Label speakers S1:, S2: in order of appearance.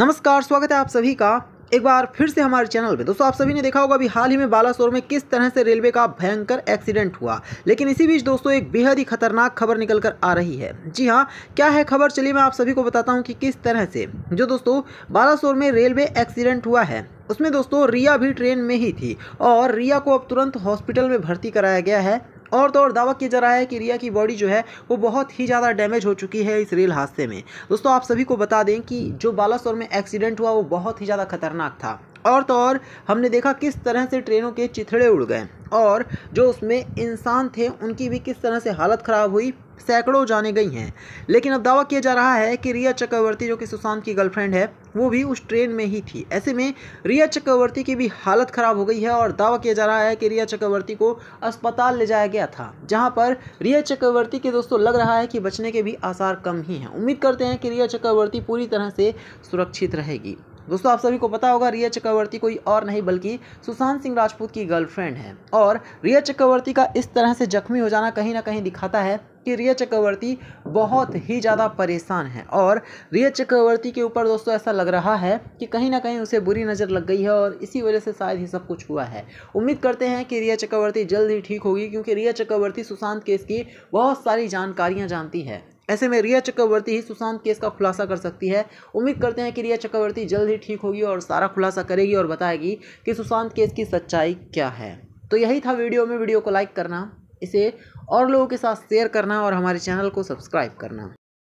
S1: नमस्कार स्वागत है आप सभी का एक बार फिर से हमारे चैनल पे दोस्तों आप सभी ने देखा होगा अभी हाल ही में बालासोर में किस तरह से रेलवे का भयंकर एक्सीडेंट हुआ लेकिन इसी बीच दोस्तों एक बेहद ही खतरनाक खबर निकल कर आ रही है जी हाँ क्या है खबर चलिए मैं आप सभी को बताता हूँ कि किस तरह से जो दोस्तों बालासोर में रेलवे एक्सीडेंट हुआ है उसमें दोस्तों रिया भी ट्रेन में ही थी और रिया को अब तुरंत हॉस्पिटल में भर्ती कराया गया है और तो और दावा किया जा रहा है कि रिया की बॉडी जो है वो बहुत ही ज़्यादा डैमेज हो चुकी है इस रेल हादसे में दोस्तों आप सभी को बता दें कि जो बालासोर में एक्सीडेंट हुआ वो बहुत ही ज़्यादा खतरनाक था और तो और हमने देखा किस तरह से ट्रेनों के चिथड़े उड़ गए और जो उसमें इंसान थे उनकी भी किस तरह से हालत ख़राब हुई सैकड़ों जाने गई हैं लेकिन अब दावा किया जा रहा है कि रिया चक्रवर्ती जो कि सुशांत की गर्लफ्रेंड है वो भी उस ट्रेन में ही थी ऐसे में रिया चक्रवर्ती की भी हालत ख़राब हो गई है और दावा किया जा रहा है कि रिया चक्रवर्ती को अस्पताल ले जाया गया था जहाँ पर रिया चक्रवर्ती के दोस्तों लग रहा है कि बचने के भी आसार कम ही हैं उम्मीद करते हैं कि रिया चक्रवर्ती पूरी तरह से सुरक्षित रहेगी दोस्तों आप सभी को पता होगा रिया चक्रवर्ती कोई और नहीं बल्कि सुशांत सिंह राजपूत की गर्लफ्रेंड है और रिया चक्रवर्ती का इस तरह से जख्मी हो जाना कहीं ना कहीं दिखाता है कि रिया चक्रवर्ती बहुत ही ज़्यादा परेशान है और रिया चक्रवर्ती के ऊपर दोस्तों ऐसा लग रहा है कि कहीं ना कहीं उसे बुरी नज़र लग गई है और इसी वजह से शायद ही सब कुछ हुआ है उम्मीद करते हैं कि रिया चक्रवर्ती जल्द ही ठीक होगी क्योंकि रिया चक्रवर्ती सुशांत केस की बहुत सारी जानकारियाँ जानती है ऐसे में रिया चक्रवर्ती ही सुशांत केस का खुलासा कर सकती है उम्मीद करते हैं कि रिया चक्रवर्ती जल्द ही ठीक होगी और सारा खुलासा करेगी और बताएगी कि सुशांत केस की सच्चाई क्या है तो यही था वीडियो में वीडियो को लाइक करना इसे और लोगों के साथ शेयर करना और हमारे चैनल को सब्सक्राइब करना